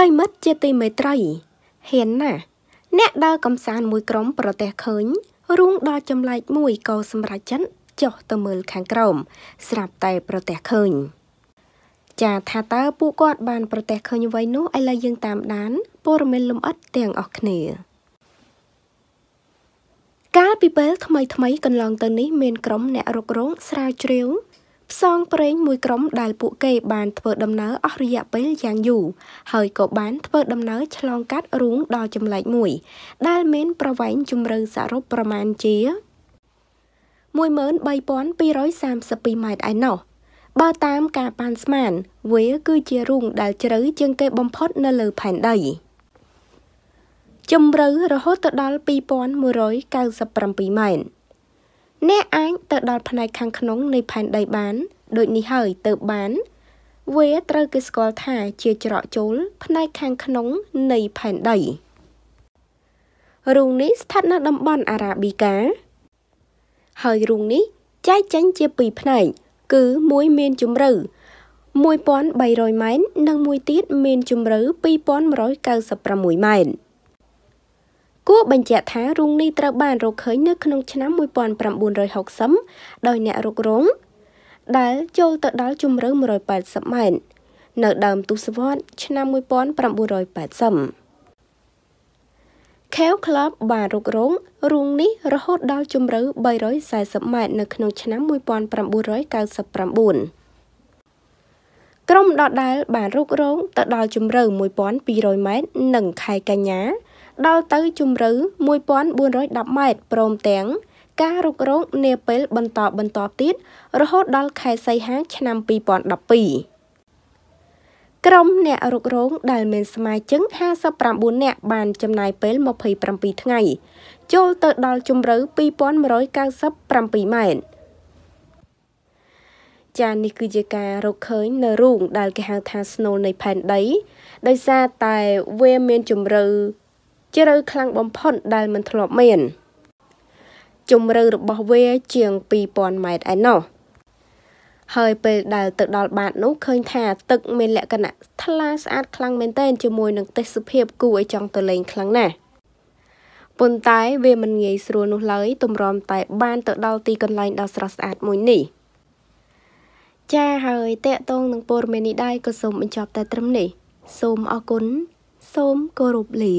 ប្រិមិត្តជាទីមេត្រីហ៊ានណាស់អ្នកដើរកំសាន្តមួយក្រុម ប្រទេសឃើញរួងដល់ចម្លែកមួយក៏សម្រេចចិត្តចុះទៅមើលខាងក្រោមស្រាប់តែប្រទេសឃើញ ចាថាតើពួកគាត់បានប្រទេសឃើញអ្វីនោះឥឡូវយើងតាម ដានព័ត៌មានលម្អិតទាំងអស់គ្នាកាលពីពេលថ្មីថ្មីកន្លងទៅនេះមានក្រុមអ្នករុករងស្រាវជ្រាវផ្សងព្រេងមួយក្រុមដែលពួកគេបានធ្វើដំណើរអស់រយៈពេលយ៉ាងយូរហើយក៏បានធ្វើដំណើរឆ្លងកាត់រូងដល់ចម្លែកមួយដែលមានប្រវែងជម្រៅសរុបប្រមាណជា13232ម៉ែត្រឯណោះ បើតាមការប៉ាន់ស្មាន វាគឺជារូងដែលជ្រៅជាងគេបំផុតនៅលើផែនដីជម្រៅរហូតទៅដល់2197ម៉ែត្រអ្នកអាចទៅដល់ផ្នែកខាងក្នុងនៃផែនដីបានដូចនេះហើយទៅបានវាត្រូវគេស្គាល់ថាជាច្រកចូលផ្នែកខាងក្នុងនៃផែនដី រូងនេះស្ថិតនៅតំបន់អារ៉ាប៊ីកាហើយរូងនេះចែកចេញជាពីរផ្នែកគឺមួយមានជម្រៅ1300ម៉ែត្រនិងមួយទៀតមានជម្រៅ2196ម៉ែត្រគួរបញ្ជាក់ថារូងនេះត្រូវបានរកឃើញនៅក្នុងឆ្នាំ1960ដោយអ្នករុករង ដែលចូលទៅដល់ជម្រៅ180ម៉ែត្រនៅដើមទសវត្សរ៍ឆ្នាំ1980 Kale Club បានរុករងរូងនេះរហូតដល់ជម្រៅ340ម៉ែត្រនៅក្នុងឆ្នាំ1999ក្រុមដដាលបានរុករងទៅដល់ជម្រៅ1200ម៉ែត្រនិង ខែកញ្ញាដល់ទៅជម្រៅ1410ម៉ែត្រព្រមទាំងការរុករោគនាពេលបន្តបន្តទៀតរហូតដល់ខែសីហាឆ្នាំ2012ក្រុមអ្នករុករោគដែលមានស្មាជើង59នាក់បានចំណាយពេល27ថ្ងៃចូលទៅ ដល់ជម្រៅ2197ម៉ែត្រចានេះគឺជាការរកឃើញនៅរូង ដែលគេហៅថាស្នូលនៃផែនដី ដោយសារតែវាមានជម្រៅជ្រៅខ្លាំងបំផុតដែលមិនធ្លាប់មានជម្រៅរបស់វាជាង2000ម៉ែត្រឯណោះហើយពេលដែលទៅដល់បាតនោះឃើញថា ទឹកមានលក្ខណៈថ្លាស្អាតខ្លាំងមែនទែនជាមួយនឹងទេសភាព គួរឲ្យចង់ទៅលេងខ្លាំងណាស់ប៉ុន្តែវាមិនងាយស្រួលនោះឡើយទម្រាំតែ បាន ទៅដល់ទីកន្លែងដ៏ស្រស់ស្អាតមួយនេះចាហើយតកតងនឹងព័ត៌មាននេះដែរក៏សូមបញ្ចប់តែត្រឹមនេះសូមអរគុណសូមគោរពលា